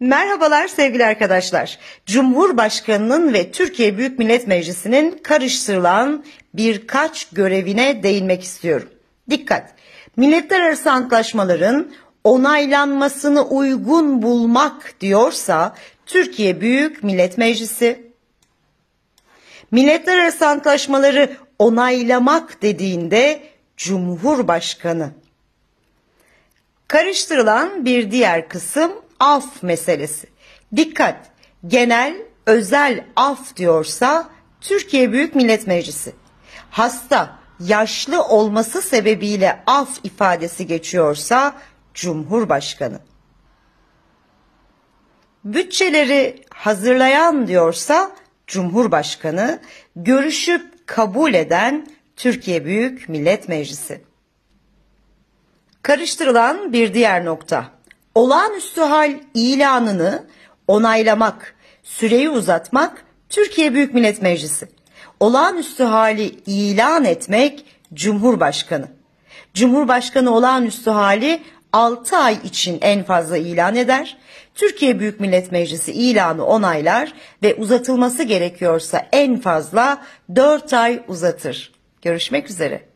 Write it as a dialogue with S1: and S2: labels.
S1: Merhabalar sevgili arkadaşlar. Cumhurbaşkanının ve Türkiye Büyük Millet Meclisi'nin karıştırılan birkaç görevine değinmek istiyorum. Dikkat! Milletler arası antlaşmaların onaylanmasını uygun bulmak diyorsa Türkiye Büyük Millet Meclisi Milletler arası antlaşmaları onaylamak dediğinde Cumhurbaşkanı Karıştırılan bir diğer kısım af meselesi. Dikkat! Genel, özel af diyorsa Türkiye Büyük Millet Meclisi. Hasta, yaşlı olması sebebiyle af ifadesi geçiyorsa Cumhurbaşkanı. Bütçeleri hazırlayan diyorsa Cumhurbaşkanı, görüşüp kabul eden Türkiye Büyük Millet Meclisi. Karıştırılan bir diğer nokta olağanüstü hal ilanını onaylamak, süreyi uzatmak Türkiye Büyük Millet Meclisi. Olağanüstü hali ilan etmek Cumhurbaşkanı. Cumhurbaşkanı olağanüstü hali 6 ay için en fazla ilan eder. Türkiye Büyük Millet Meclisi ilanı onaylar ve uzatılması gerekiyorsa en fazla 4 ay uzatır. Görüşmek üzere.